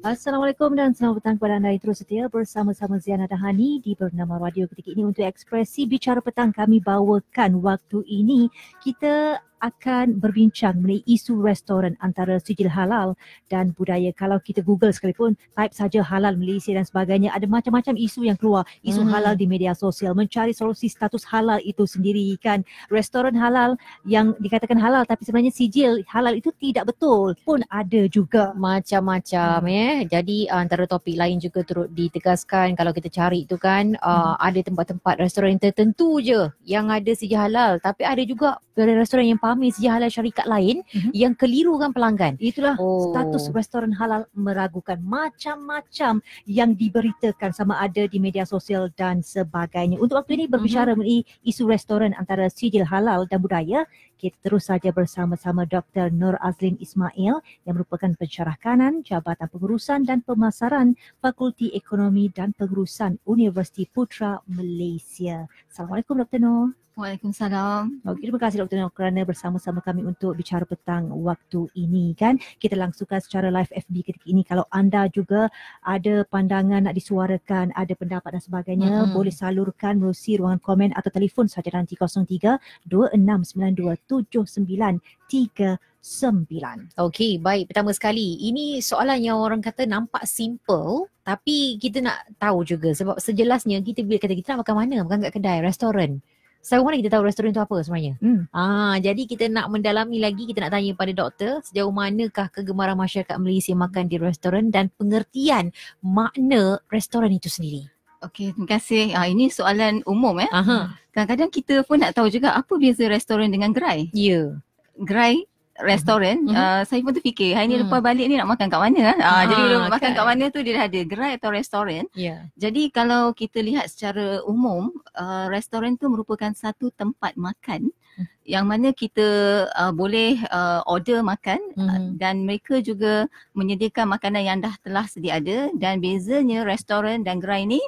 Assalamualaikum dan selamat petang kepada anda yang terus setia bersama-sama Ziana Dahani di Bernama Radio ketika ini untuk ekspresi bicara petang kami bawakan waktu ini kita akan berbincang mengenai isu restoran antara sijil halal dan budaya. Kalau kita Google sekalipun, type saja halal Malaysia dan sebagainya, ada macam-macam isu yang keluar. Isu hmm halal di media sosial, mencari solusi status halal itu sendiri kan. Restoran halal yang dikatakan halal tapi sebenarnya sijil halal itu tidak betul pun ada juga. Macam-macam hmm eh. Jadi eh, antara topik lain juga turut ditegaskan kalau kita cari itu kan, eh, hmm uh, ada tempat-tempat restoran tertentu je yang ada sijil halal tapi ada juga restoran yang difahami sejak halal syarikat lain mm-hmm. yang kelirukan pelanggan. Itulah oh. status restoran halal meragukan macam-macam yang diberitakan sama ada di media sosial dan sebagainya. Untuk waktu ini berbicara mm-hmm. mengenai isu restoran antara sijil halal dan budaya, kita terus saja bersama-sama Dr. Nur Azlin Ismail yang merupakan pencerah kanan Jabatan Pengurusan dan Pemasaran Fakulti Ekonomi dan Pengurusan Universiti Putra Malaysia. Assalamualaikum Dr. Nur. Waalaikumsalam. Okay, terima kasih Dr. Nur kerana bersama-sama kami untuk bicara petang waktu ini kan. Kita langsungkan secara live FB ketika ini. Kalau anda juga ada pandangan nak disuarakan, ada pendapat dan sebagainya, mm-hmm. boleh salurkan melalui ruangan komen atau telefon saja nanti 03 2692 79 39. Okey, baik. Pertama sekali, ini soalan yang orang kata nampak simple tapi kita nak tahu juga sebab sejelasnya kita bila kata kita nak makan mana? Makan kat kedai, restoran. Sejauh mana kita tahu restoran tu apa sebenarnya? Hmm. Ah, jadi kita nak mendalami lagi, kita nak tanya pada doktor sejauh manakah kegemaran masyarakat Malaysia makan di restoran dan pengertian makna restoran itu sendiri. Okey, terima kasih. Ah, ini soalan umum eh. Kadang-kadang kita pun nak tahu juga apa biasa restoran dengan gerai. Ya. Yeah. Gerai Mm-hmm. restoran mm-hmm. uh, saya pun terfikir hari ni mm. lepas balik ni nak makan kat mana uh, ha, ah, ah, jadi okay. makan kat kan. mana tu dia dah ada gerai atau restoran yeah. jadi kalau kita lihat secara umum uh, restoran tu merupakan satu tempat makan mm. yang mana kita uh, boleh uh, order makan uh, mm-hmm. uh, dan mereka juga menyediakan makanan yang dah telah sedia ada dan bezanya restoran dan gerai ni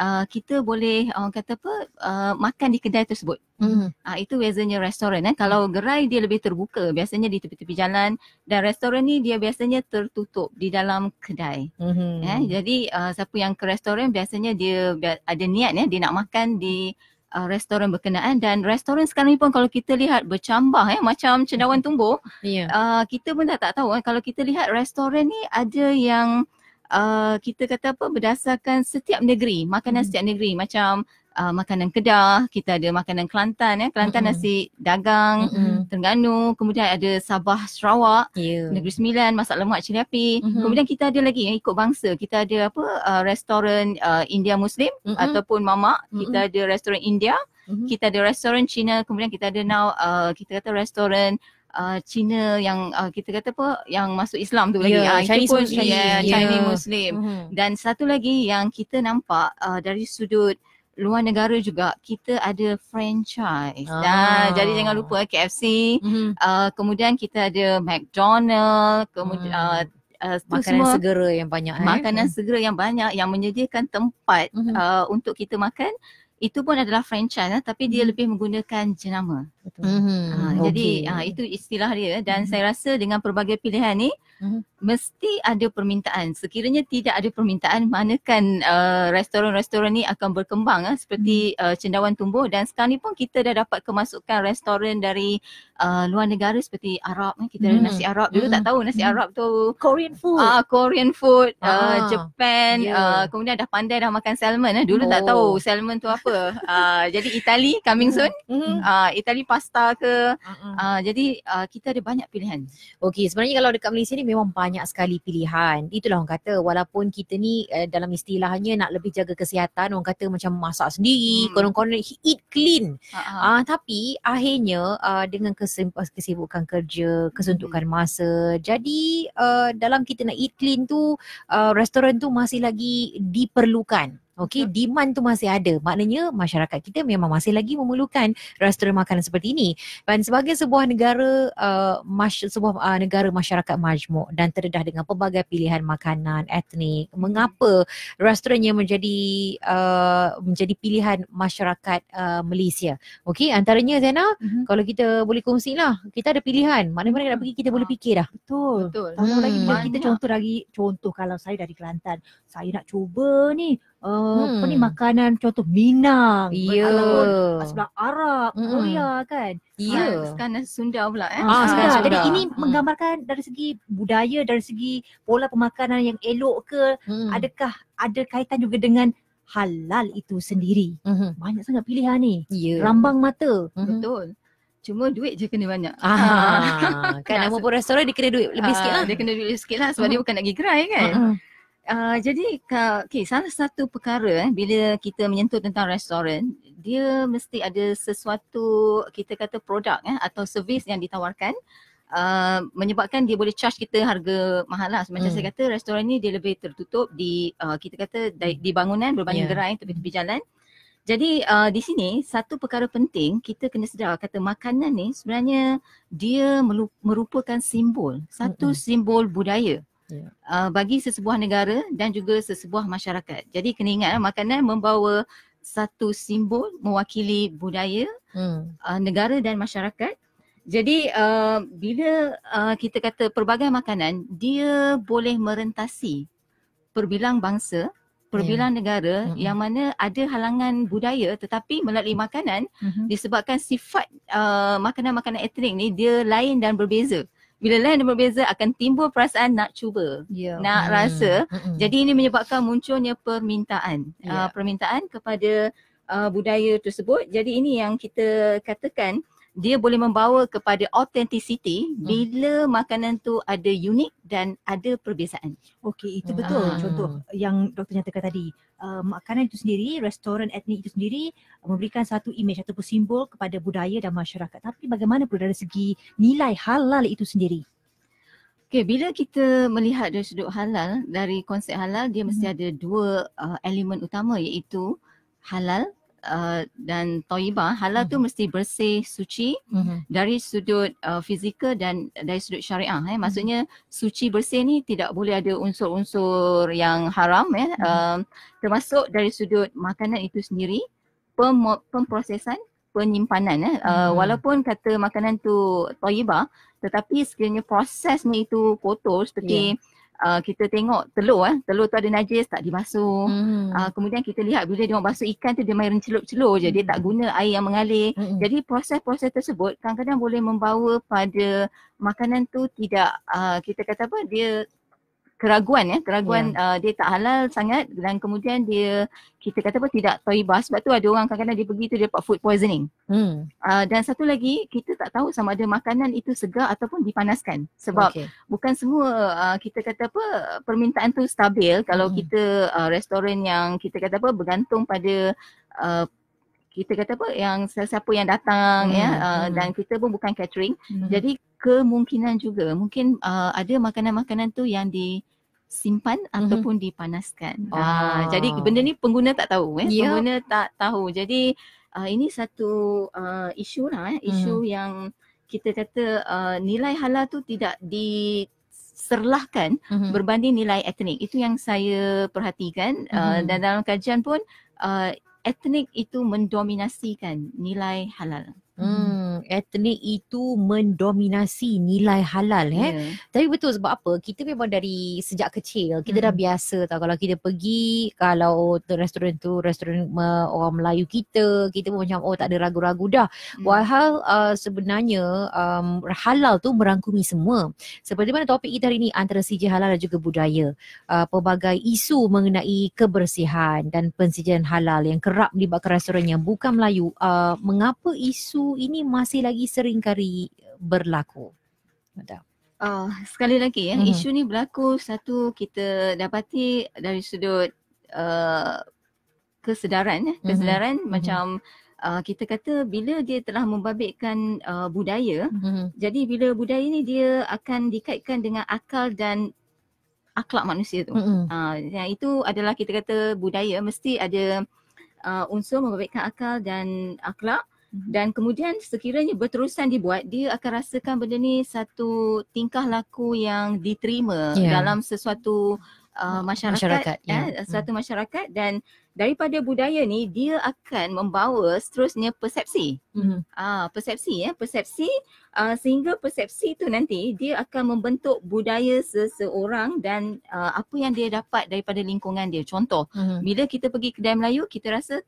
Uh, kita boleh orang kata apa uh, makan di kedai tersebut. Mm. Uh, itu biasanya restoran eh. Kalau gerai dia lebih terbuka, biasanya di tepi-tepi jalan dan restoran ni dia biasanya tertutup di dalam kedai. Mm-hmm. Eh, jadi uh, siapa yang ke restoran biasanya dia ada niat eh, dia nak makan di Uh, restoran berkenaan dan restoran sekarang ni pun kalau kita lihat bercambah eh, macam cendawan hmm. tumbuh yeah. uh, kita pun dah tak tahu eh, kalau kita lihat restoran ni ada yang uh, kita kata apa berdasarkan setiap negeri makanan hmm setiap negeri macam uh, makanan Kedah kita ada makanan Kelantan ya eh. Kelantan mm-hmm. nasi dagang mm-hmm. Terengganu kemudian ada Sabah Sarawak yeah. Negeri Sembilan masak lemak cili api mm-hmm. kemudian kita ada lagi yang ikut bangsa kita ada apa uh, restoran uh, India Muslim mm-hmm. ataupun mamak mm-hmm. kita ada restoran India mm-hmm. kita ada restoran Cina kemudian kita ada now uh, kita kata restoran uh, Cina yang uh, kita kata apa yang masuk Islam tu yeah, lagi. Ya, ah Chinese pun Muslim. Yeah, Chinese yeah. Ya. Muslim. Mm-hmm. Dan satu lagi yang kita nampak uh, dari sudut luar negara juga kita ada franchise. Ah. Nah, jadi jangan lupa eh, KFC. Mm-hmm. Uh, kemudian kita ada McDonald's, kemudian mm. uh, Uh, makanan semua segera yang banyak eh? makanan hmm. segera yang banyak yang menyediakan tempat uh-huh. uh, untuk kita makan itu pun adalah franchise eh, tapi dia hmm. lebih menggunakan jenama. Mm-hmm. Ha, okay. Jadi ah, ha, itu istilah dia dan mm-hmm. saya rasa dengan pelbagai pilihan ni hmm mesti ada permintaan. Sekiranya tidak ada permintaan, manakan uh, restoran-restoran ni akan berkembang uh, seperti mm. uh, cendawan tumbuh dan sekarang ni pun kita dah dapat kemasukan restoran dari uh, luar negara seperti Arab. Eh. Kita mm. ada mm-hmm. nasi Arab. Dulu mm. tak mm-hmm. tahu nasi mm. Arab tu. Korean food. Uh, Korean food. Ah. Uh, Japan. Yeah. Uh, kemudian dah pandai dah makan salmon. Uh. Dulu oh. tak tahu salmon tu apa. uh, jadi Itali coming soon. Mm-hmm. Uh, Itali pasta ke. Mm-hmm. Uh, jadi uh, kita ada banyak pilihan. Okay. Sebenarnya kalau dekat Malaysia ni memang banyak sekali pilihan. Itulah orang kata walaupun kita ni eh, dalam istilahnya nak lebih jaga kesihatan, orang kata macam masak sendiri, hmm. konon-konon eat clean. uh Uh, tapi akhirnya uh, dengan kesibukan kerja, kesuntukan hmm. masa, jadi uh, dalam kita nak eat clean tu, uh, restoran tu masih lagi diperlukan. Okey, demand tu masih ada. Maknanya masyarakat kita memang masih lagi memerlukan restoran makanan seperti ini. Dan sebagai sebuah negara uh, mas- sebuah uh, negara masyarakat majmuk dan terdedah dengan pelbagai pilihan makanan etnik, hmm. mengapa restoran yang menjadi uh, menjadi pilihan masyarakat uh, Malaysia? Okey, antaranya Zena, mm-hmm. kalau kita boleh kongsilah, kita ada pilihan. Mana-mana kita nak pergi kita boleh ah. fikir dah. Betul. Betul. Tak hmm. lagi kita contoh lagi contoh kalau saya dari Kelantan, saya nak cuba ni uh, hmm. apa ni makanan contoh Minang yeah. Hmm. sebelah Arab mm. Korea kan Ya yeah. ah, sekarang Sunda pula eh ah, ah, Sunda. Sunda. jadi ini hmm. menggambarkan dari segi budaya dari segi pola pemakanan yang elok ke hmm. adakah ada kaitan juga dengan halal itu sendiri hmm banyak sangat pilihan ni yeah. rambang mata hmm betul Cuma duit je kena banyak ah, Kan nama pun restoran Dia kena duit lebih uh, sikit lah Dia kena duit lebih sikit lah Sebab uh-huh. dia bukan nak pergi gerai kan uh-huh uh, jadi okay, salah satu perkara eh, bila kita menyentuh tentang restoran dia mesti ada sesuatu kita kata produk eh, atau servis yang ditawarkan Uh, menyebabkan dia boleh charge kita harga mahal lah. Macam hmm. saya kata restoran ni dia lebih tertutup di uh, kita kata di, di bangunan berbanding yeah. gerai tepi-tepi hmm. jalan. Jadi uh, di sini satu perkara penting kita kena sedar kata makanan ni sebenarnya dia merupakan simbol. Satu mm simbol budaya yeah. Ya. uh, bagi sesebuah negara dan juga sesebuah masyarakat. Jadi kena ingat ah, makanan membawa satu simbol mewakili budaya, hmm. uh, negara dan masyarakat. Jadi uh, bila uh, kita kata pelbagai makanan, dia boleh merentasi perbilang bangsa, perbilang yeah. negara mm-hmm. yang mana ada halangan budaya tetapi melalui makanan mm-hmm. disebabkan sifat uh, makanan-makanan etnik ni dia lain dan berbeza. Yeah bila lain dan berbeza akan timbul perasaan nak cuba yeah. nak mm. rasa Mm-mm. jadi ini menyebabkan munculnya permintaan yeah. Ya. uh, permintaan kepada uh, budaya tersebut jadi ini yang kita katakan dia boleh membawa kepada authenticity hmm. bila makanan tu ada unik dan ada perbezaan. Okey, itu hmm. betul. Hmm. Contoh yang doktor nyatakan tadi, uh, makanan itu sendiri, restoran etnik itu sendiri uh, memberikan satu imej ataupun simbol kepada budaya dan masyarakat. Tapi bagaimana pula dari segi nilai halal itu sendiri? Okey, bila kita melihat dari sudut halal, dari konsep halal, dia mesti hmm. ada dua uh, elemen utama iaitu halal Uh, dan toiba halal mm-hmm. tu mhm. mesti bersih suci mm-hmm. dari sudut uh, fizikal dan dari sudut syariah eh maksudnya mhm. suci bersih ni tidak boleh ada unsur-unsur yang haram ya eh. mm-hmm. uh, termasuk dari sudut makanan itu sendiri pem- pemprosesan penyimpanan eh uh, mm-hmm. walaupun kata makanan tu toiba, tetapi sekiranya prosesnya itu kotor seperti yeah uh, kita tengok telur eh telur tu ada najis tak dibasuh mm-hmm. uh, kemudian kita lihat bila dia basuh ikan tu dia main celup-celup je dia tak hmm. guna air yang mengalir mm-hmm. jadi proses-proses tersebut kadang-kadang boleh membawa pada makanan tu tidak uh, kita kata apa dia keraguan ya keraguan yeah. uh, dia tak halal sangat dan kemudian dia kita kata apa tidak taibah sebab tu ada orang kadang-kadang dia pergi tu dia dapat food poisoning. Hmm. Uh, dan satu lagi kita tak tahu sama ada makanan itu segar ataupun dipanaskan sebab okay. bukan semua uh, kita kata apa permintaan tu stabil kalau hmm. kita uh, restoran yang kita kata apa bergantung pada uh, kita kata apa yang siapa yang datang ya, hmm. ya uh, hmm. dan kita pun bukan catering hmm. jadi kemungkinan juga mungkin uh, ada makanan-makanan tu yang di simpan mm-hmm. ataupun dipanaskan. Oh. Ah wow. jadi benda ni pengguna tak tahu eh. Yeah. Pengguna tak tahu. Jadi uh, ini satu uh, isu lah eh. isu mm. yang kita kata uh, nilai halal tu tidak diserlahkan mm-hmm. berbanding nilai etnik. Itu yang saya perhatikan mm-hmm. uh, hmm. dan dalam kajian pun uh, etnik itu mendominasikan nilai halal. Hmm etnik itu mendominasi nilai halal eh. Yeah. Tapi betul sebab apa? Kita memang dari sejak kecil kita hmm. dah biasa tau kalau kita pergi kalau restoran tu restoran uh, orang Melayu kita, kita pun macam oh tak ada ragu-ragu dah. Hmm. Walhal uh, sebenarnya um, halal tu merangkumi semua. Seperti mana topik kita hari ini antara sijil halal dan juga budaya. Uh, pelbagai isu mengenai kebersihan dan pensijilan halal yang kerap melibatkan restoran yang bukan Melayu. Uh, mengapa isu ini mas- masih lagi sering kali berlaku. Madam. Uh, sekali lagi ya, hmm. isu ni berlaku satu kita dapati dari sudut uh, kesedaran ya, kesedaran hmm. macam Uh, kita kata bila dia telah membabitkan uh, budaya mm-hmm. jadi bila budaya ni dia akan dikaitkan dengan akal dan akhlak manusia tu mm-hmm. uh, itu adalah kita kata budaya mesti ada uh, unsur membabitkan akal dan akhlak Mhm. dan kemudian sekiranya berterusan dibuat dia akan rasakan benda ni satu tingkah laku yang diterima yeah. dalam sesuatu uh, masyarakat, masyarakat ya. eh, yeah. Hmm. sesuatu masyarakat dan daripada budaya ni dia akan membawa seterusnya persepsi mm ah persepsi ya eh, persepsi uh, sehingga persepsi tu nanti dia akan membentuk budaya seseorang dan uh, apa yang dia dapat daripada lingkungan dia contoh mm bila kita pergi kedai Melayu kita rasa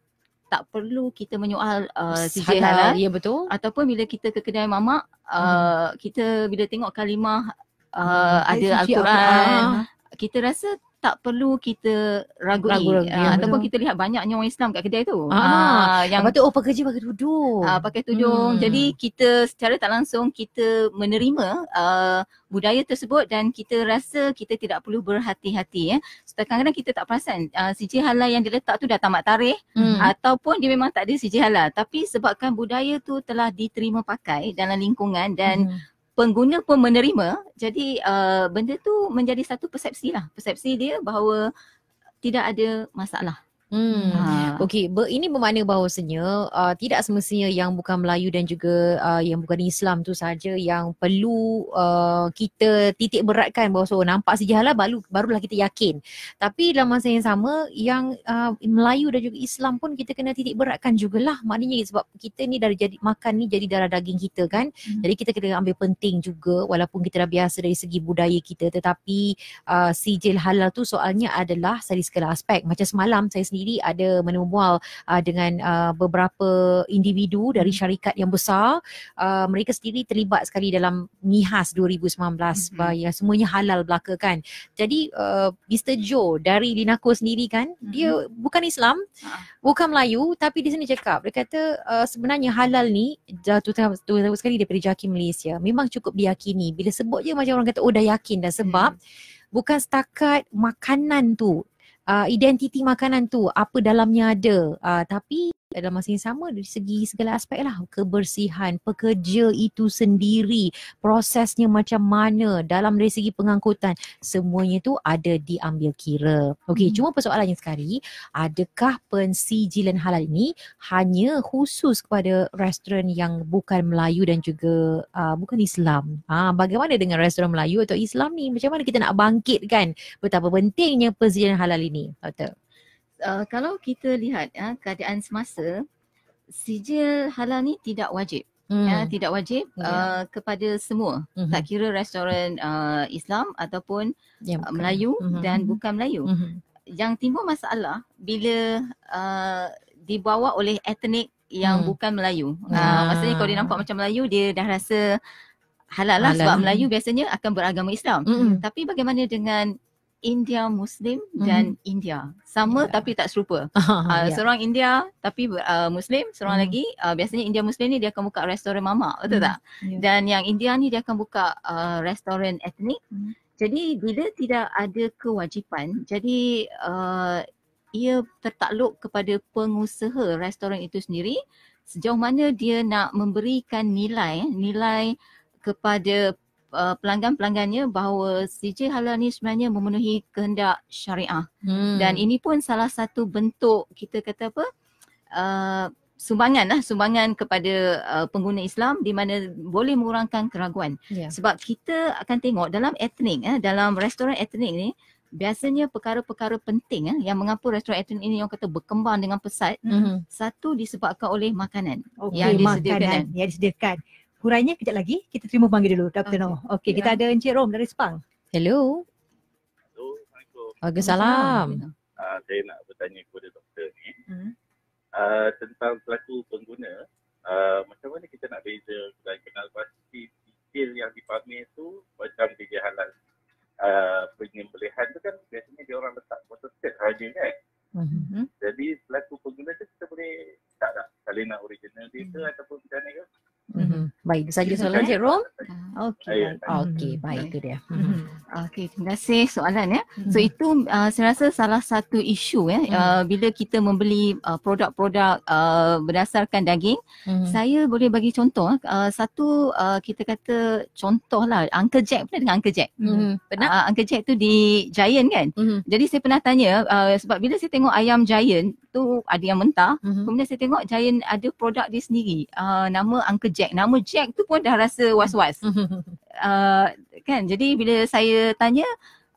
tak perlu kita menyoal uh, CJ halal. Ya betul. Ataupun bila kita ke kedai mamak, uh, hmm. kita bila tengok kalimah uh, hmm. ada Al-Quran, Al-Quran, ah. kita rasa tak perlu kita ragu, ragu, ah, ya, ataupun kita lihat banyaknya orang Islam kat kedai tu. Ah, ah, ah. yang patut oh pekerja pakai tudung. Ah pakai tudung. Hmm. Jadi kita secara tak langsung kita menerima uh, budaya tersebut dan kita rasa kita tidak perlu berhati-hati ya. Sebab kadang-kadang kita tak perasan uh, sijil halal yang diletak tu dah tamat tarikh hmm. ataupun dia memang tak ada sijil halal tapi sebabkan budaya tu telah diterima pakai dalam lingkungan dan hmm pengguna pun menerima jadi uh, benda tu menjadi satu persepsi lah persepsi dia bahawa tidak ada masalah Hmm. Ha. Okey, Ber- ini bermakna bahawasanya uh, tidak semestinya yang bukan Melayu dan juga uh, yang bukan Islam tu saja yang perlu uh, kita titik beratkan bahawa so, oh, nampak sejarah baru barulah kita yakin. Tapi dalam masa yang sama yang uh, Melayu dan juga Islam pun kita kena titik beratkan jugalah. Maknanya sebab kita ni dari jadi makan ni jadi darah daging kita kan. Hmm. Jadi kita kena ambil penting juga walaupun kita dah biasa dari segi budaya kita tetapi uh, sijil halal tu soalnya adalah dari segala aspek. Macam semalam saya sendiri sendiri ada menubual uh, dengan uh, beberapa individu dari hmm. syarikat yang besar. Uh, mereka sendiri terlibat sekali dalam Mihas 2019 mm-hmm. bahaya semuanya halal belaka kan. Jadi uh, Mr Joe dari Linako sendiri kan mm-hmm. dia hmm. bukan Islam, uh. bukan Melayu tapi di sini cakap dia kata uh, sebenarnya halal ni terutama sekali daripada JAKIM Malaysia memang cukup diyakini bila sebut je macam orang kata oh dah yakin dah sebab mm Bukan setakat makanan tu uh, identiti makanan tu apa dalamnya ada uh, tapi dalam masa yang sama dari segi segala aspek lah kebersihan pekerja itu sendiri prosesnya macam mana dalam dari segi pengangkutan semuanya tu ada diambil kira Okey, hmm. cuma persoalannya sekali adakah pensijilan halal ini hanya khusus kepada restoran yang bukan Melayu dan juga uh, bukan Islam ha, bagaimana dengan restoran Melayu atau Islam ni macam mana kita nak bangkit kan betapa pentingnya pensijilan halal ini Doktor uh, kalau kita lihat ya keadaan semasa sijil halal ni tidak wajib hmm. ya tidak wajib yeah. uh, kepada semua mm-hmm. tak kira restoran uh, Islam ataupun yeah, uh, Melayu mm-hmm. dan bukan Melayu mm-hmm. yang timbul masalah bila uh, dibawa oleh etnik yang hmm. bukan Melayu. Ah. Uh, maksudnya kalau dia nampak macam Melayu dia dah rasa halal lah halal. sebab Melayu biasanya akan beragama Islam. Mm-mm. Tapi bagaimana dengan India Muslim mm. dan India. Sama yeah. tapi tak serupa. uh, ah, yeah. Seorang India tapi uh, Muslim, seorang mm. lagi uh, biasanya India Muslim ni dia akan buka restoran mamak, betul mhm. tak? Yeah. Dan yang India ni dia akan buka uh, restoran etnik. Mm. Jadi bila tidak ada kewajipan, jadi uh, ia tertakluk kepada pengusaha restoran itu sendiri sejauh mana dia nak memberikan nilai, nilai kepada Uh, pelanggan-pelanggannya bahawa CJ Halal ni sebenarnya memenuhi kehendak syariah. Hmm. Dan ini pun salah satu bentuk kita kata apa? Uh, sumbangan lah, sumbangan kepada uh, pengguna Islam di mana boleh mengurangkan keraguan. Yeah. Sebab kita akan tengok dalam etnik, eh, dalam restoran etnik ni, biasanya perkara-perkara penting eh, yang mengapa restoran etnik ini yang kata berkembang dengan pesat, mm-hmm. satu disebabkan oleh makanan okay, yang disediakan. Makanan eh. yang disediakan huraiannya kejap lagi kita terima panggil dulu Dr. Okay. Noh. Okey, yeah. kita ada Encik Rom dari Sepang. Hello. Hello, Assalamualaikum. salam. Uh, ah, saya nak bertanya kepada doktor ni. Hmm. Uh, tentang pelaku pengguna baik. Saja soalan Cik Rom. Okey. Ah. Okey, baik itu mm-hmm. dia. Hmm. Okay, terima kasih soalan ya. So hmm. itu uh, saya rasa salah satu isu ya hmm. uh, bila kita membeli uh, produk-produk uh, berdasarkan daging. Hmm. Saya boleh bagi contoh uh, satu uh, kita kata contohlah Uncle Jack pernah dengan Uncle Jack. Hmm. hmm. Pernah uh, Uncle Jack tu di Giant kan? Hmm. Jadi saya pernah tanya uh, sebab bila saya tengok ayam Giant tu ada yang mentah, hmm. kemudian saya tengok Giant ada produk dia sendiri uh, nama Uncle Jack. Nama Jack tu pun dah rasa was-was. Hmm. Uh, kan jadi bila saya tanya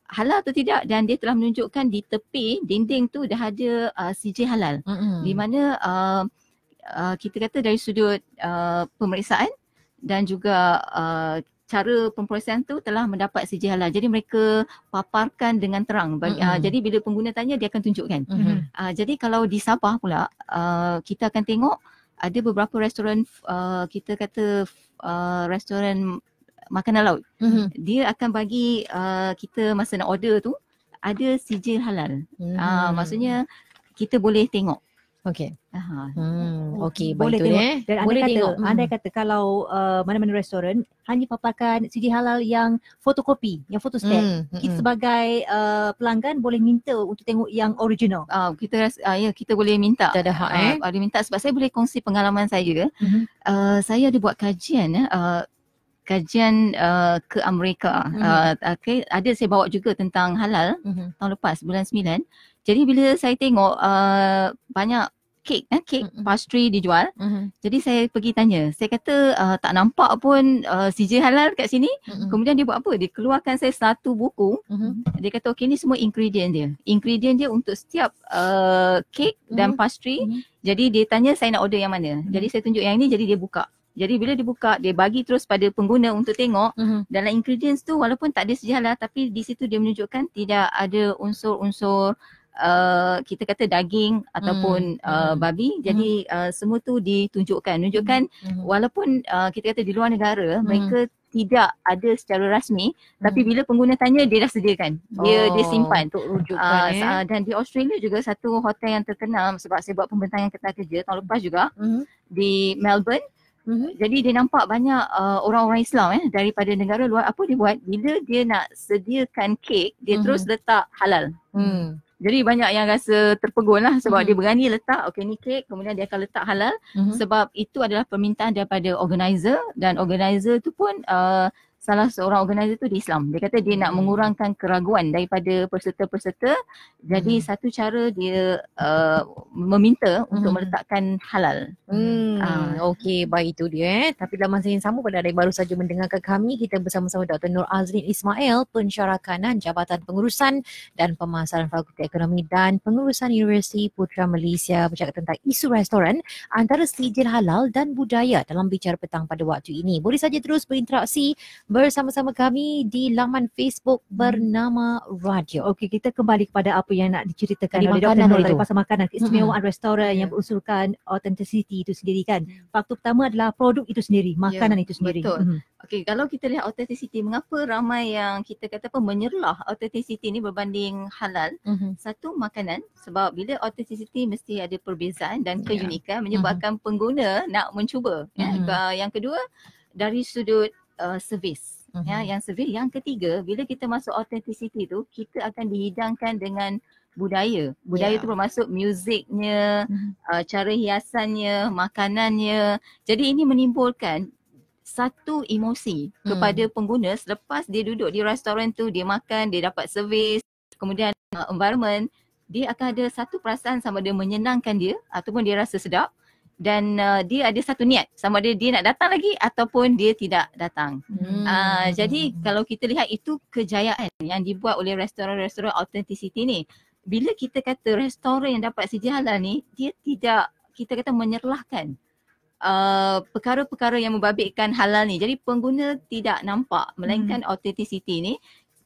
halal atau tidak dan dia telah menunjukkan di tepi dinding tu dah ada uh, CJ halal mm-hmm. di mana uh, uh, kita kata dari sudut uh, pemeriksaan dan juga uh, cara pemprosesan tu telah mendapat CJ halal. Jadi mereka paparkan dengan terang. Mm-hmm. Uh, jadi bila pengguna tanya dia akan tunjukkan. Mm-hmm. Uh, jadi kalau di Sabah pula uh, kita akan tengok ada beberapa restoran uh, kita kata uh, restoran makanan laut. Mm-hmm. Dia akan bagi uh, kita masa nak order tu ada sijil halal. Mm-hmm. Uh, maksudnya kita boleh tengok. Okey. Aha. Hmm. Okey, boleh tengok. Eh. Dan boleh kata, tengok. Hmm. Anda kata kalau uh, mana-mana restoran hanya paparkan sijil halal yang fotokopi, yang photostat. Mm-hmm. Kita hmm. sebagai uh, pelanggan boleh minta untuk tengok yang original. uh, kita uh, ya kita boleh minta. Tak ada hak eh. Uh, boleh minta sebab saya boleh kongsi pengalaman saya. Mm-hmm. Uh, saya ada buat kajian Uh, kajian uh, ke Amerika. Mm-hmm. Uh, okay. Ada saya bawa juga tentang halal mm-hmm. tahun lepas, bulan 9. Jadi bila saya tengok uh, banyak kek, eh, kek mm-hmm. pastry dijual. Mm-hmm. Jadi saya pergi tanya. Saya kata uh, tak nampak pun uh, CJ halal kat sini. Mm-hmm. Kemudian dia buat apa? Dia keluarkan saya satu buku. Mm-hmm. Dia kata okey ni semua ingredient dia. Ingredient dia untuk setiap uh, kek mm-hmm. dan mhm. pastry. Mm-hmm. Jadi dia tanya saya nak order yang mana. Mm-hmm. Jadi mhm. saya tunjuk yang ini jadi dia buka. Jadi bila dibuka, dia bagi terus pada pengguna untuk tengok mm-hmm. dalam ingredients tu walaupun tak ada sejarah lah, tapi di situ dia menunjukkan tidak ada unsur-unsur uh, kita kata daging ataupun mm uh, mhm. babi. Jadi mm-hmm. uh, semua tu ditunjukkan. Tunjukkan mm mhm. walaupun uh, kita kata di luar negara mm mereka tidak ada secara rasmi mm tapi bila pengguna tanya dia dah sediakan. Dia oh, dia simpan untuk rujukan. Uh, eh. Dan di Australia juga satu hotel yang terkenal sebab saya buat pembentangan ketat kerja tahun mhm. lepas juga mm di Melbourne Mm-hmm. Jadi dia nampak banyak uh, orang-orang Islam eh daripada negara luar apa dia buat bila dia nak sediakan kek dia mm-hmm. terus mhm. letak halal. Mm. Jadi banyak yang rasa terpegun lah sebab mm-hmm. dia berani letak okay ni kek kemudian dia akan letak halal mm-hmm. sebab itu adalah permintaan daripada organizer dan organizer tu pun uh, salah seorang organizer tu di Islam. Dia kata dia nak hmm. mengurangkan keraguan daripada peserta-peserta. Jadi hmm. satu cara dia uh, meminta hmm. untuk meletakkan halal. Hmm. Uh. Okey, baik itu dia. Eh. Tapi dalam masa yang sama pada hari baru saja mendengarkan kami, kita bersama-sama Dr. Nur Azrin Ismail, pensyarah kanan Jabatan Pengurusan dan Pemasaran Fakulti Ekonomi dan Pengurusan Universiti Putra Malaysia bercakap tentang isu restoran antara sijil halal dan budaya dalam bicara petang pada waktu ini. Boleh saja terus berinteraksi bersama-sama kami di laman Facebook hmm. bernama Radio. Okey, kita kembali kepada apa yang nak diceritakan oleh Dr. Nur dari pasal makanan. Hmm. Istimewaan mm-hmm. restoran yeah. yang berusulkan ya. authenticity itu sendiri kan. Mm. Faktor pertama adalah produk itu sendiri, ya, makanan yeah, itu sendiri. Betul. hmm Okey, kalau kita lihat authenticity, mengapa ramai yang kita kata apa menyerlah authenticity ini berbanding halal? Mm-hmm. Satu makanan sebab bila authenticity mesti ada perbezaan dan ya. keunikan yeah. menyebabkan mm-hmm. pengguna nak mencuba. Mm-hmm. Yang kedua dari sudut uh, service. Ya, mm-hmm. Ya, yang service yang ketiga bila kita masuk authenticity tu kita akan dihidangkan dengan budaya. Budaya yeah. tu bermaksud muziknya, mm-hmm. uh, cara hiasannya, makanannya. Jadi ini menimbulkan satu emosi mm. kepada pengguna selepas dia duduk di restoran tu, dia makan, dia dapat servis, kemudian uh, environment dia akan ada satu perasaan sama dia menyenangkan dia ataupun dia rasa sedap dan uh, dia ada satu niat sama ada dia nak datang lagi ataupun dia tidak datang. Hmm. Uh, jadi kalau kita lihat itu kejayaan yang dibuat oleh restoran-restoran authenticity ni. Bila kita kata restoran yang dapat sijil halal ni, dia tidak kita kata menyerlahkan uh, perkara-perkara yang membabitkan halal ni. Jadi pengguna tidak nampak melainkan hmm. authenticity ni.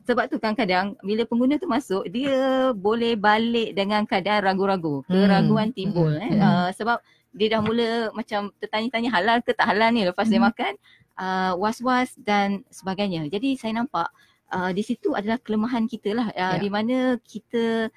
Sebab tu kadang-kadang bila pengguna tu masuk, dia boleh balik dengan keadaan ragu-ragu. Keraguan hmm. timbul. Hmm. Eh. Uh, sebab dia dah mula macam tertanya-tanya halal ke tak halal ni lepas hmm. dia mhm. makan uh, was-was dan sebagainya. Jadi saya nampak uh, di situ adalah kelemahan kita lah uh, ah, yeah. di mana kita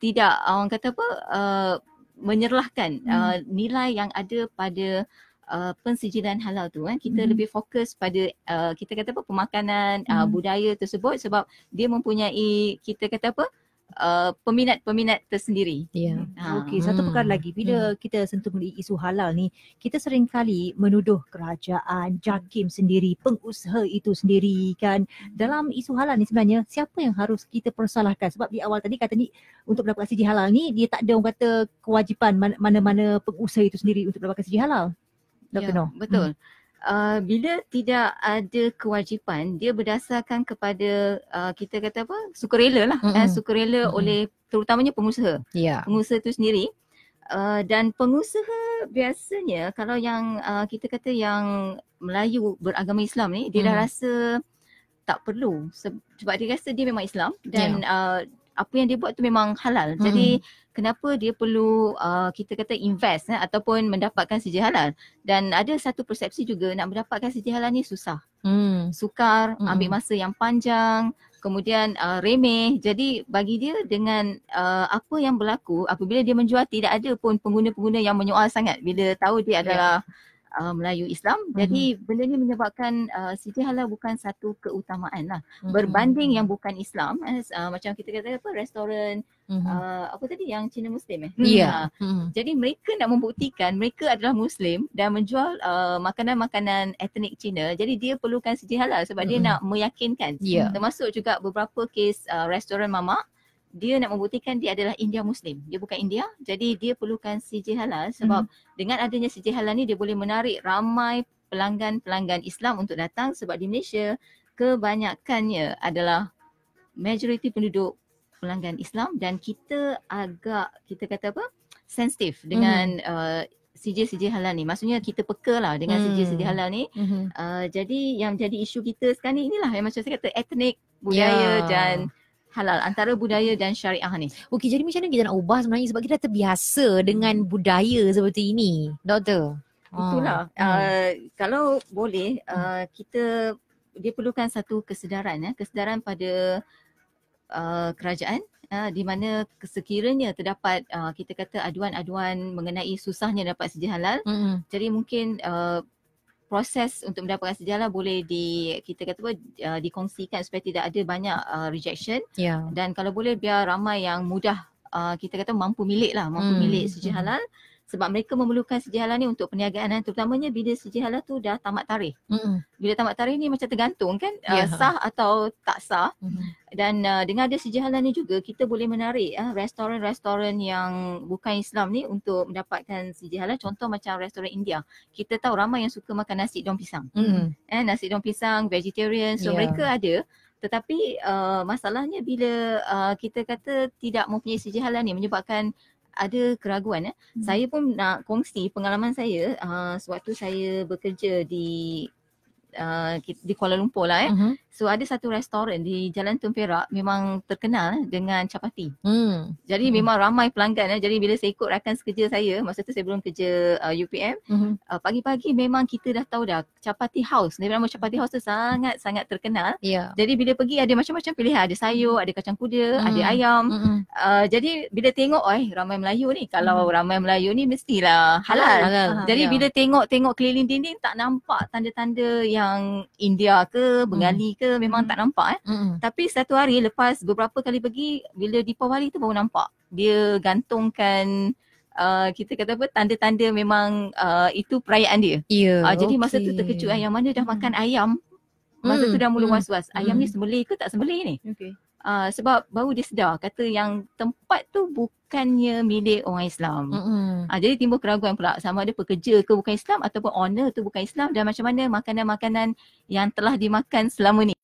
tidak orang kata apa uh, menyerlahkan hmm. uh, nilai yang ada pada uh, pensijilan halal tu kan. Kita hmm. lebih fokus pada uh, kita kata apa pemakanan hmm. uh, budaya tersebut sebab dia mempunyai kita kata apa uh, Uh, peminat-peminat tersendiri. Ya. Yeah. Ha. Okey, satu hmm. perkara lagi bila hmm. kita sentuh mengenai isu halal ni, kita sering kali menuduh kerajaan, hmm. JAKIM sendiri, pengusaha itu sendiri kan. Hmm. Dalam isu halal ni sebenarnya siapa yang harus kita persalahkan? Sebab di awal tadi kata ni untuk mendapatkan sijil halal ni dia tak ada orang kata kewajipan mana-mana pengusaha itu sendiri untuk mendapatkan sijil halal. Dr. Ya, no. betul. Hmm uh, bila tidak ada kewajipan dia berdasarkan kepada uh, kita kata apa sukarela lah mm-hmm. eh, sukarela mm-hmm. oleh terutamanya pengusaha yeah. pengusaha itu sendiri Uh, dan pengusaha biasanya kalau yang uh, kita kata yang Melayu beragama Islam ni dia dah mm. rasa tak perlu sebab dia rasa dia memang Islam dan yeah. Uh, apa yang dia buat tu memang halal. Hmm. Jadi kenapa dia perlu uh, kita kata invest eh, ataupun mendapatkan sijil halal. Dan ada satu persepsi juga nak mendapatkan sijil halal ni susah. Hmm. Sukar, hmm. ambil masa yang panjang, kemudian uh, remeh. Jadi bagi dia dengan uh, apa yang berlaku apabila dia menjual tidak ada pun pengguna-pengguna yang menyoal sangat bila tahu dia ya. adalah yeah uh, Melayu Islam. Mm-hmm. Jadi benda ni menyebabkan uh, Siti Halal bukan satu keutamaan lah. Mm-hmm. Berbanding yang bukan Islam. Eh, uh, macam kita kata apa, restoran. Mm-hmm. Uh, apa tadi yang Cina Muslim eh? Ya. Yeah. Ha. Mm-hmm. Jadi mereka nak membuktikan mereka adalah Muslim dan menjual uh, makanan-makanan etnik Cina. Jadi dia perlukan sijil halal sebab mm-hmm. dia mhm. nak meyakinkan. Yeah. Termasuk juga beberapa kes uh, restoran mamak dia nak membuktikan dia adalah India Muslim. Dia bukan India. Jadi dia perlukan CJ halal sebab hmm. dengan adanya CJ halal ni dia boleh menarik ramai pelanggan-pelanggan Islam untuk datang sebab di Malaysia kebanyakannya adalah majoriti penduduk pelanggan Islam dan kita agak kita kata apa? sensitif dengan hmm. uh, CJ-CJ halal ni. Maksudnya kita peka lah dengan hmm. CJ-CJ halal ni. Mm-hmm. Uh, jadi yang jadi isu kita sekarang ni inilah yang macam saya kata etnik, budaya yeah. dan halal antara budaya dan syariah ni. Okey, jadi macam mana kita nak ubah sebenarnya sebab kita terbiasa dengan budaya seperti ini, doktor? Itulah. Ah, hmm. Uh, kalau boleh, uh, kita dia perlukan satu kesedaran. Eh. Kesedaran pada uh, kerajaan uh, di mana sekiranya terdapat uh, kita kata aduan-aduan mengenai susahnya dapat sejahat halal. Hmm. Jadi mungkin uh, proses untuk mendapatkan sejarah boleh di kita kata apa uh, dikongsikan supaya tidak ada banyak uh, rejection yeah. dan kalau boleh biar ramai yang mudah uh, kita kata mampu milik lah mampu hmm. milik sijil hmm. halal sebab mereka memerlukan sijil halal ni untuk perniagaan dan terutamanya bila sijil halal tu dah tamat tarikh. Hmm. Bila tamat tarikh ni macam tergantung kan yeah. uh, ya. sah atau tak sah. Hmm dan uh, dengan ada sejahalan ni juga kita boleh menarik uh, restoran-restoran yang bukan Islam ni untuk mendapatkan sejahalan contoh macam restoran India kita tahu ramai yang suka makan nasi daun pisang mm. eh nasi daun pisang vegetarian so yeah. mereka ada tetapi uh, masalahnya bila uh, kita kata tidak mempunyai sejahalan ni menyebabkan ada keraguan eh mm. saya pun nak kongsi pengalaman saya uh, sewaktu saya bekerja di uh, di Kuala Lumpur lah eh mm-hmm. So ada satu restoran di Jalan Tumperak memang terkenal eh, dengan capati. Hmm. Jadi hmm. memang ramai pelanggan eh. Jadi bila saya ikut rakan sekerja saya masa tu saya belum kerja uh, UPM, hmm. uh, pagi-pagi memang kita dah tahu dah Capati House. Dia nama Capati House sangat sangat terkenal. Yeah. Jadi bila pergi ada macam-macam pilihan, ada sayur, ada kacang kuda, hmm. ada ayam. Hmm. Uh, jadi bila tengok oi ramai Melayu ni, kalau hmm. ramai Melayu ni mestilah halal. halal. jadi yeah. bila tengok-tengok keliling dinding tak nampak tanda-tanda yang India ke, Bengali hmm. ke kita memang mm. tak nampak eh. Mm. Tapi satu hari lepas beberapa kali pergi bila di Pawali tu baru nampak. Dia gantungkan Uh, kita kata apa tanda-tanda memang uh, itu perayaan dia. Yeah, ya, uh, jadi okay. masa tu terkejut yang mana dah makan ayam. Masa mm, tu dah mula mm, was-was. Ayam mm. ni sembelih ke tak sembelih ni? Okay uh, sebab baru dia sedar kata yang tempat tu bukannya milik orang Islam. Mm-hmm. Uh, jadi timbul keraguan pula sama ada pekerja ke bukan Islam ataupun owner tu bukan Islam dan macam mana makanan-makanan yang telah dimakan selama ni.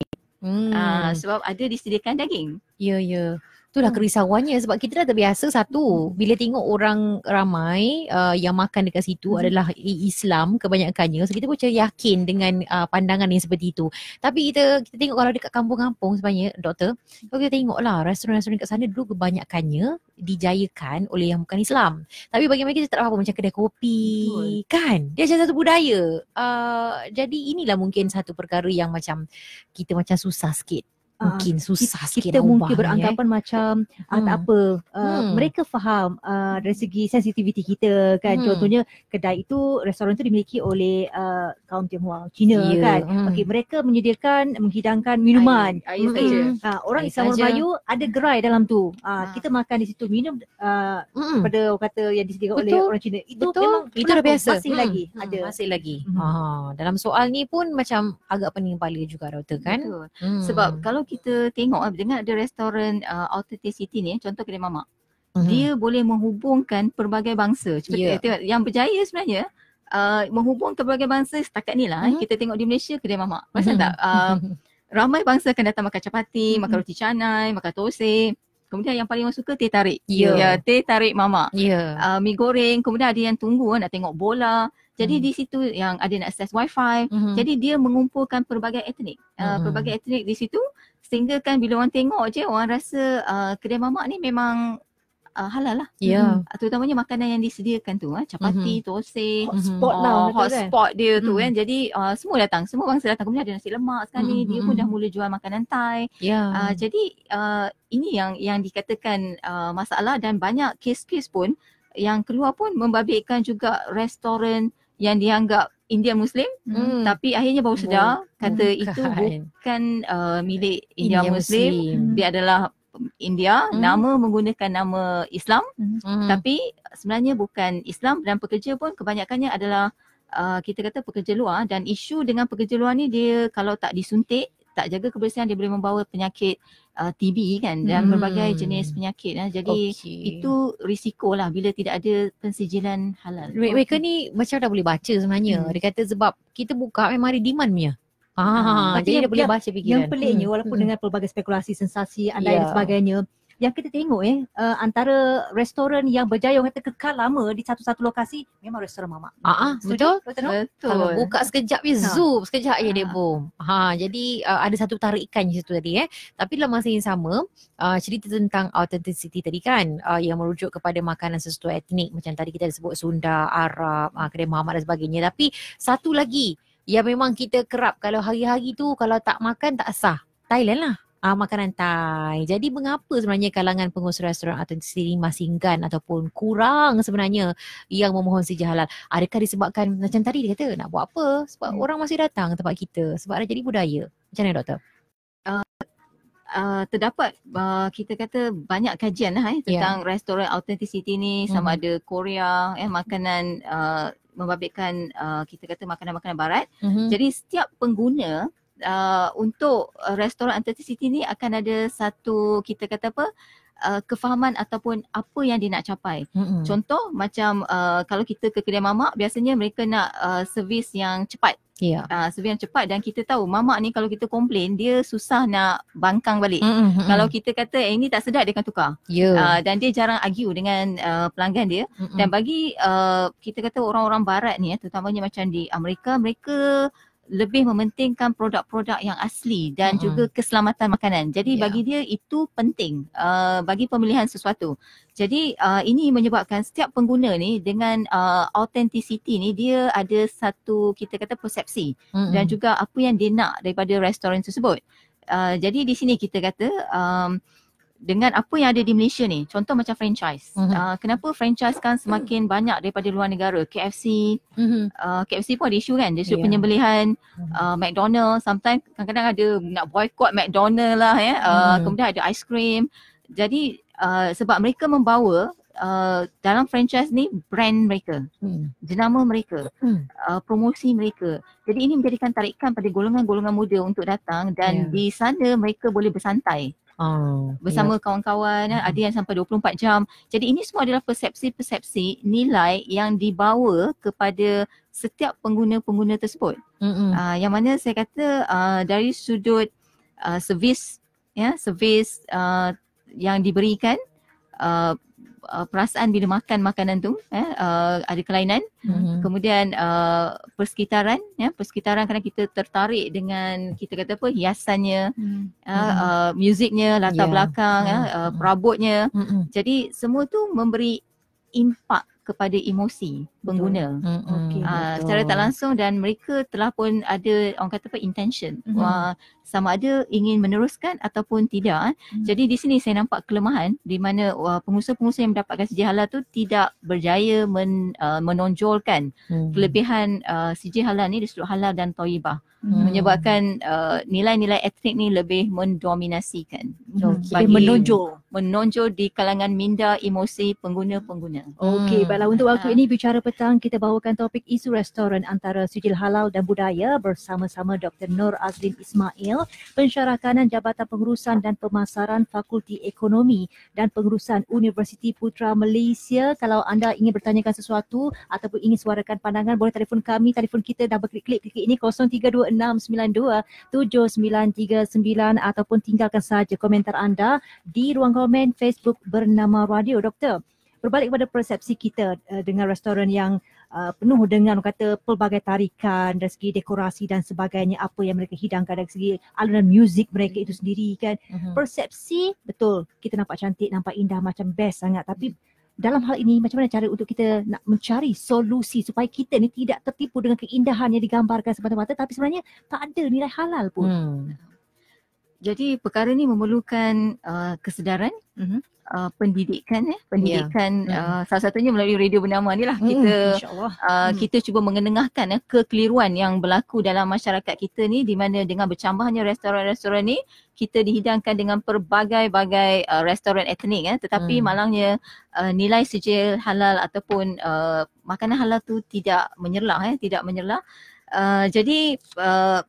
Mm. Uh, sebab ada disediakan daging. Ya, yeah, ya. Yeah. Itulah hmm. kerisauannya sebab kita dah terbiasa satu hmm. bila tengok orang ramai uh, yang makan dekat situ hmm. adalah Islam kebanyakannya so kita pun macam yakin dengan uh, pandangan yang seperti itu. Tapi kita kita tengok kalau dekat kampung-kampung sebenarnya doktor kalau kita tengoklah restoran-restoran dekat sana dulu kebanyakannya dijayakan oleh yang bukan Islam. Tapi bagaimana kita tak apa macam kedai kopi Betul. kan? Dia macam satu budaya. Uh, jadi inilah mungkin satu perkara yang macam kita macam susah sikit mungkin ah, susah kita, sikit kita nak mungkin eh. beranggapan eh. macam hmm. ah, tak hmm. apa uh, hmm. mereka faham uh, dari segi sensitiviti kita kan hmm. contohnya kedai itu restoran itu dimiliki oleh uh, kaum Tionghoa Cina yeah. kan hmm. okey mereka menyediakan menghidangkan minuman air, air hmm. ha, orang Islam Melayu ada gerai dalam tu ha, ha. kita makan di situ minum uh, hmm. pada orang kata yang disediakan Betul. oleh orang Cina itu Betul. memang itu dah biasa masih hmm. lagi hmm. ada masih lagi hmm. ha dalam soal ni pun macam agak pening kepala juga doktor kan Hmm. sebab kalau kita tengok eh, dengan ada restoran uh, City ni eh, contoh kedai mamak uh-huh. dia boleh menghubungkan pelbagai bangsa seperti yeah. Ya. tengok yang berjaya sebenarnya uh, menghubungkan pelbagai bangsa setakat ni lah uh-huh. kita tengok di Malaysia kedai mamak mhm. pasal uh-huh. tak uh, ramai bangsa akan datang makan capati uh-huh. makan roti canai makan tose Kemudian yang paling orang suka teh tarik. Ya, yeah. yeah, teh tarik mama. Ya. Yeah. Uh, mi goreng, kemudian ada yang tunggu nak tengok bola. Jadi hmm. di situ yang ada nak access wifi. Hmm. Jadi dia mengumpulkan pelbagai etnik. Uh, hmm. Pelbagai etnik di situ sehingga kan bila orang tengok je orang rasa uh, kedai mamak ni memang uh, halal lah. Ya. Yeah. Hmm. Ah, terutamanya makanan yang disediakan tu. Eh. Ah, Capati, hmm. tose. Hmm. Hotspot hmm. lah. Uh, Hotspot kan? dia tu hmm. kan. Jadi uh, semua datang. Semua bangsa datang. Kemudian ada nasi lemak sekarang hmm. ni. Dia hmm, pun dah hmm. mula jual makanan Thai. Ya. Yeah. Uh, jadi uh, ini yang yang dikatakan uh, masalah dan banyak kes-kes pun yang keluar pun membabitkan juga restoran uh, yang dianggap India Muslim hmm. tapi akhirnya baru sedar kata itu bukan uh, milik India, India Muslim. Muslim dia adalah India hmm. nama menggunakan nama Islam hmm. hmm. tapi sebenarnya bukan Islam dan pekerja pun kebanyakannya adalah uh, kita kata pekerja luar dan isu dengan pekerja luar ni dia kalau tak disuntik tak jaga kebersihan dia boleh membawa penyakit uh, TB kan dan hmm. berbagai jenis penyakit eh. jadi okay. itu risiko lah bila tidak ada pensijilan halal. Wait, okay. ni macam dah boleh baca sebenarnya. Hmm. Dia kata sebab kita buka memang ada demand punya. Ah, ah jadi dia boleh baca fikiran. Yang peliknya hmm. walaupun hmm. dengan pelbagai spekulasi, sensasi, andai yeah. dan ya. sebagainya, yang kita tengok eh uh, antara restoran yang berjaya orang kata kekal lama di satu-satu lokasi memang restoran mamak. Ha ah, ah betul. Betul. Kalau buka sekejap je ha. zoom, ha. sekejap je ha. dia boom. Ha jadi uh, ada satu tarikan ikan di situ tadi eh. Tapi dalam masa yang sama uh, cerita tentang authenticity tadi kan uh, yang merujuk kepada makanan sesuatu etnik macam tadi kita ada sebut Sunda, Arab, uh, kedai Muhammad dan sebagainya. Tapi satu lagi yang memang kita kerap kalau hari-hari tu kalau tak makan tak sah. Thailand lah uh, makanan Thai. Jadi mengapa sebenarnya kalangan pengurus restoran atau sendiri masih enggan ataupun kurang sebenarnya yang memohon sijil halal? Adakah disebabkan macam tadi dia kata nak buat apa? Sebab hmm. orang masih datang tempat kita. Sebab ada jadi budaya. Macam mana doktor? Uh, uh, terdapat uh, kita kata banyak kajian lah, eh, ya. tentang yeah. restoran authenticity ni sama hmm. ada Korea eh makanan uh, membabitkan uh, kita kata makanan-makanan barat mm-hmm. jadi setiap pengguna Uh, untuk restoran authenticity ni akan ada satu kita kata apa Uh, kefahaman ataupun apa yang dia nak capai. Mm-hmm. Contoh macam uh, kalau kita ke kedai mamak biasanya mereka nak uh, servis yang cepat. Yeah. Uh, servis yang cepat dan kita tahu mamak ni kalau kita komplain dia susah nak bangkang balik. Mm-hmm. Kalau kita kata eh ini tak sedap dia akan tukar. Yeah. Uh, dan dia jarang argue dengan uh, pelanggan dia. Mm-hmm. Dan bagi uh, kita kata orang-orang barat ni ya terutamanya macam di Amerika mereka lebih mementingkan produk-produk yang asli dan mm-hmm. juga keselamatan makanan. Jadi yeah. bagi dia itu penting uh, bagi pemilihan sesuatu. Jadi uh, ini menyebabkan setiap pengguna ni dengan uh, authenticity ni dia ada satu kita kata persepsi mm-hmm. dan juga apa yang dia nak daripada restoran tersebut. Uh, jadi di sini kita kata um, dengan apa yang ada di Malaysia ni contoh macam franchise mm-hmm. uh, kenapa franchise kan semakin banyak daripada luar negara KFC mm-hmm. uh, ah, KFC pun ada isu kan dia suruh yeah. penyembelihan mm-hmm. uh, McDonald's sometimes kadang-kadang ada nak boycott McDonald lah ya eh. uh, mm kemudian ada ice cream jadi uh, sebab mereka membawa Uh, dalam franchise ni brand mereka hmm. jenama mereka hmm. uh, promosi mereka jadi ini menjadikan tarikan pada golongan-golongan muda untuk datang dan yeah. di sana mereka boleh bersantai Ah, bersama kawan-kawan uh eh, ada yang sampai 24 jam jadi ini semua adalah persepsi-persepsi nilai yang dibawa kepada setiap pengguna-pengguna tersebut hmm uh, yang mana saya kata uh, dari sudut uh, servis ya servis uh, yang diberikan uh, uh, perasaan bila makan makanan tu eh uh, ada kelainan mm-hmm. kemudian uh, persekitaran ya persekitaran kerana kita tertarik dengan kita kata apa hiasannya mm-hmm. uh, ya. Ya, uh, muziknya latar yeah. belakang yeah. Uh, perabotnya mm-hmm. jadi semua tu memberi impak kepada emosi pengguna. Okay, uh, ah, secara tak langsung dan mereka telah pun ada orang kata apa intention. Mm-hmm. Uh, sama ada ingin meneruskan ataupun tidak. Eh. Mm-hmm. Jadi di sini saya nampak kelemahan di mana uh, pengusaha-pengusaha yang mendapatkan sijil halal tu tidak berjaya men, uh, menonjolkan mm-hmm. kelebihan uh, sijil halal ni di sudut halal dan toibah. hmm Menyebabkan uh, nilai-nilai etnik ni lebih mendominasikan. Mm-hmm. Bagi menonjol. Menonjol di kalangan minda, emosi, pengguna-pengguna. Mm. Okey, mm baiklah untuk waktu ah. ini bicara petang kita bawakan topik isu restoran antara sijil halal dan budaya bersama-sama Dr. Nur Azlin Ismail, pensyarah kanan Jabatan Pengurusan dan Pemasaran Fakulti Ekonomi dan Pengurusan Universiti Putra Malaysia. Kalau anda ingin bertanyakan sesuatu ataupun ingin suarakan pandangan, boleh telefon kami, telefon kita dah berklik-klik klik ini 0326927939 ataupun tinggalkan saja komentar anda di ruang komen Facebook bernama Radio Doktor berbalik kepada persepsi kita uh, dengan restoran yang uh, penuh dengan kata pelbagai tarikan dari segi dekorasi dan sebagainya apa yang mereka hidangkan dari segi alunan muzik mereka itu sendiri kan mm-hmm. persepsi betul kita nampak cantik nampak indah macam best sangat tapi dalam hal ini macam mana cara untuk kita nak mencari solusi supaya kita ni tidak tertipu dengan keindahan yang digambarkan semata-mata tapi sebenarnya tak ada nilai halal pun. Hmm. Jadi perkara ni memerlukan uh, kesedaran, uh-huh uh, pendidikan eh pendidikan yeah. Hmm. uh, salah satunya melalui radio bernama ni lah mm, kita uh, mm. kita cuba mengenengahkan eh, kekeliruan yang berlaku dalam masyarakat kita ni di mana dengan bercambahnya restoran-restoran ni kita dihidangkan dengan pelbagai-bagai uh, restoran etnik eh tetapi mm. malangnya uh, nilai sejil halal ataupun uh, makanan halal tu tidak menyerlah eh tidak menyerlah uh, jadi uh,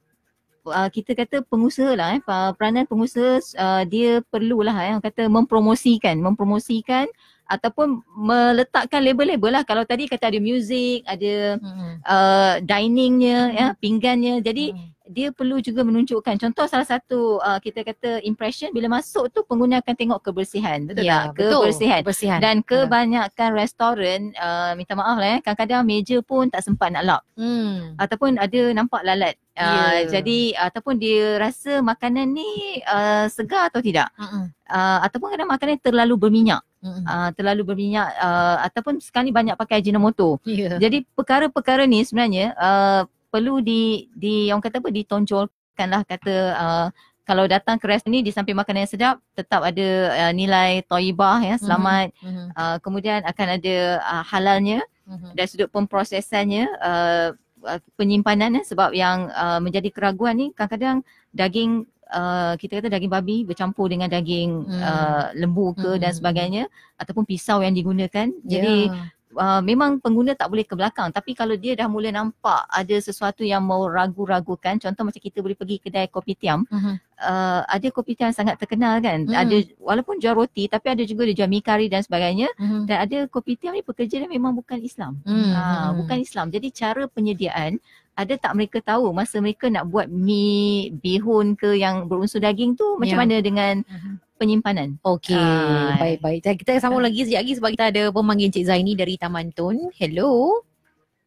uh, kita kata pengusaha lah eh peranan pengusaha uh, dia perlulah eh kata mempromosikan mempromosikan ataupun meletakkan label-label lah kalau tadi kata ada music ada hmm. uh, diningnya hmm. ya pinggannya jadi hmm. Dia perlu juga menunjukkan contoh salah satu uh, kita kata impression bila masuk tu pengguna akan tengok kebersihan betul ya, tak kebersihan. kebersihan dan hmm. kebanyakan ha. restoran uh, minta maaf lah ya kadang-kadang meja pun tak sempat nak lap hmm. ataupun ada nampak lalat yeah. Ya. jadi ataupun dia rasa makanan ni uh, segar atau tidak uh, ataupun kadang makanan terlalu berminyak uh, terlalu berminyak uh, ataupun sekali banyak pakai ajinomoto yeah. jadi perkara-perkara ni sebenarnya uh, perlu di di orang kata apa ditonjolkanlah kata uh, kalau datang ke restoran ni di samping makanan yang sedap tetap ada uh, nilai toibah ya mm-hmm. selamat mm-hmm. uh, kemudian akan ada uh, halalnya mm-hmm. dan sudut pemprosesannya uh, Uh, penyimpanan eh, sebab yang uh, menjadi keraguan ni kadang-kadang daging uh, kita kata daging babi bercampur dengan daging hmm. uh, lembu ke hmm. dan sebagainya ataupun pisau yang digunakan. Jadi ya uh, memang pengguna tak boleh ke belakang tapi kalau dia dah mula nampak ada sesuatu yang mau ragu-ragukan contoh macam kita boleh pergi kedai kopitiam mm-hmm. uh, ada kopitiam sangat terkenal kan mm-hmm. ada walaupun jual roti tapi ada juga dia jual mi kari dan sebagainya mm-hmm. dan ada kopi kopitiam ni pekerja dia memang bukan Islam mm-hmm. uh, bukan Islam jadi cara penyediaan ada tak mereka tahu masa mereka nak buat mi bihun ke yang berunsur daging tu macam yeah. mana dengan mhm penyimpanan. Okey, uh, baik-baik. Kita sambung ah. lagi sekejap lagi sebab kita ada pemanggil Cik Zaini dari Taman Tun. Hello.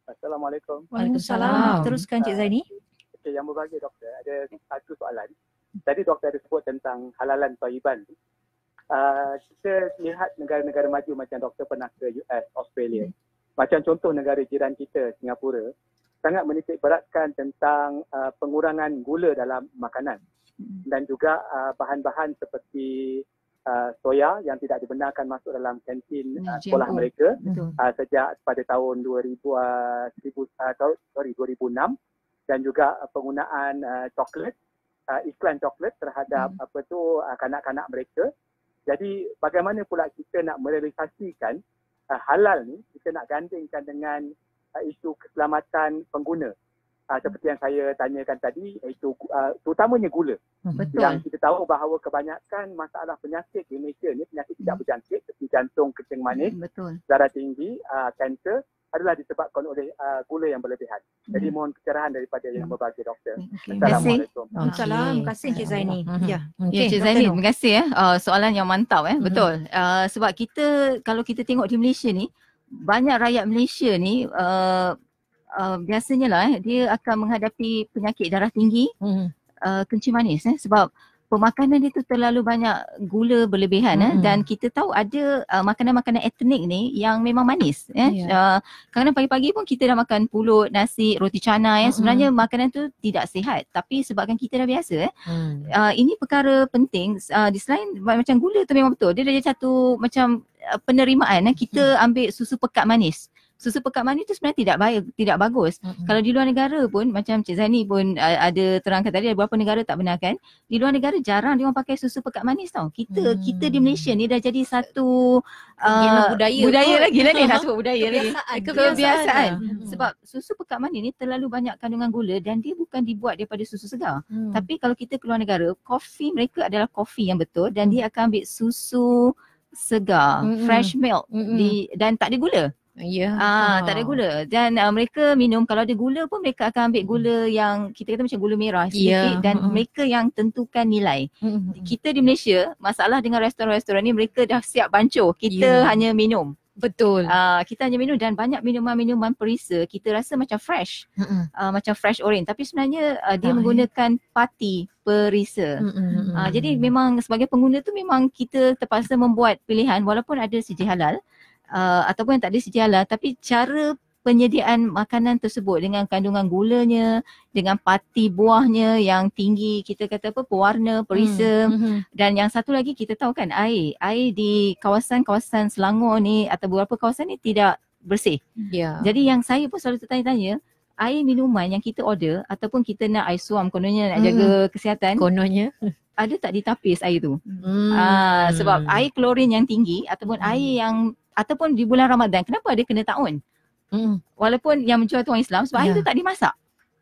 Assalamualaikum. Waalaikumsalam. Teruskan Cik Zaini. Uh, Okey, yang berbahagia doktor. Ada satu soalan. Tadi doktor ada sebut tentang halalan toiban. Uh, ah, kita lihat negara-negara maju macam doktor pernah ke US, Australia. Macam contoh negara jiran kita, Singapura, sangat menitik beratkan tentang uh, pengurangan gula dalam makanan. Mm-hmm. dan juga uh, bahan-bahan seperti uh, soya yang tidak dibenarkan masuk dalam kantin uh, sekolah GMO. mereka uh, sejak pada tahun 2000 uh, 1000, uh, sorry 2006 dan juga uh, penggunaan uh, coklat uh, iklan coklat terhadap hmm. apa tu uh, kanak-kanak mereka jadi bagaimana pula kita nak merealisasikan uh, halal ni kita nak gandingkan dengan uh, isu keselamatan pengguna uh, seperti yang saya tanyakan tadi itu uh, ah, terutamanya gula. Mhm. Betul. Yang kita tahu bahawa kebanyakan masalah penyakit di Malaysia ni penyakit tidak mhm. berjangkit seperti jantung kencing mhm, manis, Betul. darah tinggi, uh, ah, kanser adalah disebabkan oleh uh, gula yang berlebihan. Jadi mohon kecerahan daripada yang ya. berbagai doktor. Okay. Assalamualaikum. Okay. Assalamualaikum. Terima kasih Encik Zaini. Ya. Okay. Encik Zaini, terima kasih ya. Uh, soalan yang mantap eh. Betul. Uh, sebab kita kalau kita tengok di Malaysia ni banyak rakyat Malaysia ni uh, uh, biasanya lah eh, dia akan menghadapi penyakit darah tinggi, hmm. uh, kencing manis eh, sebab pemakanan dia tu terlalu banyak gula berlebihan hmm. eh, dan hmm. kita tahu ada uh, makanan-makanan etnik ni yang memang manis. Eh, yeah. uh, kadang-kadang pagi-pagi pun kita dah makan pulut, nasi, roti canai. Eh, hmm. Sebenarnya makanan tu tidak sihat tapi sebabkan kita dah biasa. Eh, hmm. uh, ini perkara penting uh, di selain macam gula tu memang betul. Dia dah jadi satu macam uh, penerimaan. Eh, kita hmm. ambil susu pekat manis susu pekat mani tu sebenarnya tidak baik tidak bagus mm-hmm. kalau di luar negara pun macam Cik Zaini pun uh, ada terangkan tadi ada beberapa negara tak benarkan di luar negara jarang dia orang pakai susu pekat manis tau kita mm. kita di Malaysia ni dah jadi satu uh, budaya budaya lagi lah ni nak sebut budaya ni kebiasaan, kebiasaan, kebiasaan. Mm-hmm. sebab susu pekat mani ni terlalu banyak kandungan gula dan dia bukan dibuat daripada susu segar mm. tapi kalau kita keluar negara kopi mereka adalah kopi yang betul dan hmm. dia akan ambil susu segar mm-hmm. fresh milk mm-hmm. di dan tak ada gula Yeah. Ah, tak ada gula. Dan uh, mereka minum kalau ada gula pun mereka akan ambil hmm. gula yang kita kata macam gula merah ya, sedikit yeah. dan mm-hmm. mereka yang tentukan nilai. Mm-hmm. Kita di Malaysia, masalah dengan restoran-restoran ni mereka dah siap bancuh. Kita yeah. hanya minum. Betul. Ah, uh, kita hanya minum dan banyak minuman-minuman perisa kita rasa macam fresh. Mm-hmm. Uh, macam fresh orange tapi sebenarnya uh, dia ah, ya. menggunakan yeah. pati perisa. Mm-hmm. Uh, jadi memang sebagai pengguna tu memang kita terpaksa membuat pilihan walaupun ada CJ halal uh, ataupun yang tak ada sejala tapi cara penyediaan makanan tersebut dengan kandungan gulanya dengan pati buahnya yang tinggi kita kata apa pewarna perisa hmm, hmm. dan yang satu lagi kita tahu kan air air di kawasan-kawasan Selangor ni atau beberapa kawasan ni tidak bersih. Yeah. Jadi yang saya pun selalu tertanya-tanya air minuman yang kita order ataupun kita nak air suam kononnya nak hmm. jaga hmm. kesihatan kononnya ada tak ditapis air tu? Hmm. Aa, ah, sebab air klorin yang tinggi ataupun hmm. air yang ataupun di bulan Ramadan kenapa dia kena tahun? hmm. walaupun yang mencuat tu orang Islam sebab yeah. air ya. tak dimasak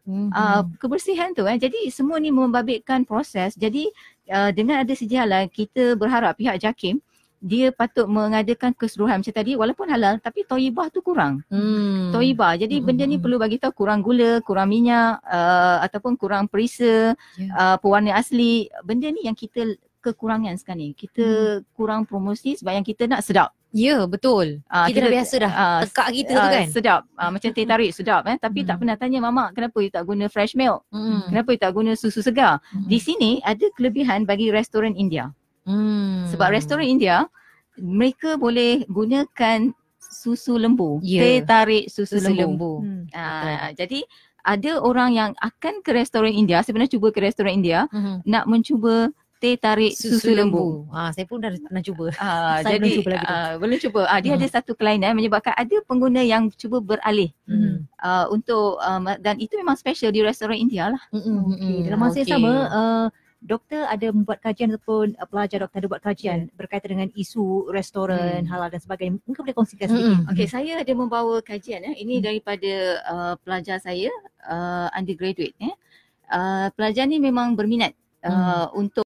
Mm-hmm. Uh, kebersihan tu eh. Jadi semua ni membabitkan proses. Jadi uh, dengan ada sejalan, kita berharap pihak JAKIM dia patut mengadakan keseluruhan macam tadi walaupun halal tapi toibah tu kurang. Mm. Toibah. Jadi mm-hmm. benda ni hmm, hmm. perlu bagi tahu kurang gula, kurang minyak uh, ataupun kurang perisa, yeah. Ya. uh, pewarna asli. Benda ni yang kita kekurangan sekarang ni. Kita mm. kurang promosi sebab yang kita nak sedap. Ya yeah, betul uh, kita, kita dah biasa dah uh, Tekak kita uh, tu ah, kan Sedap uh, Macam teh tarik sedap eh? Tapi mm. tak hmm. pernah tanya Mama kenapa you tak guna Fresh milk mm. Kenapa you tak guna Susu segar mm. Di sini ada kelebihan Bagi restoran India mm. Sebab restoran India Mereka boleh Gunakan Susu lembu yeah. Teh tarik Susu, susu lembu, lembu. Mm. Uh, Jadi Ada orang yang Akan ke restoran India Sebenarnya cuba ke restoran India mm-hmm. Nak mencuba teh tarik susu, susu lembu. lembu. Ha, saya pun dah pernah cuba. Ha, saya jadi, belum cuba lagi. Ha, belum cuba. Ha, dia hmm. ada satu kelainan menyebabkan ada pengguna yang cuba beralih. Hmm. Uh, untuk um, dan itu memang special di restoran India lah. Hmm, hmm, hmm. Okay. Dalam masa okay. yang sama, uh, doktor ada membuat kajian ataupun uh, pelajar doktor ada buat kajian yeah. berkaitan dengan isu restoran hmm. halal dan sebagainya. Mungkin boleh kongsikan sedikit. Okay, hmm saya ada membawa kajian ya. Eh. Ini hmm. daripada uh, pelajar saya uh, undergraduate ya. Eh. Uh, pelajar ni memang berminat uh, hmm. untuk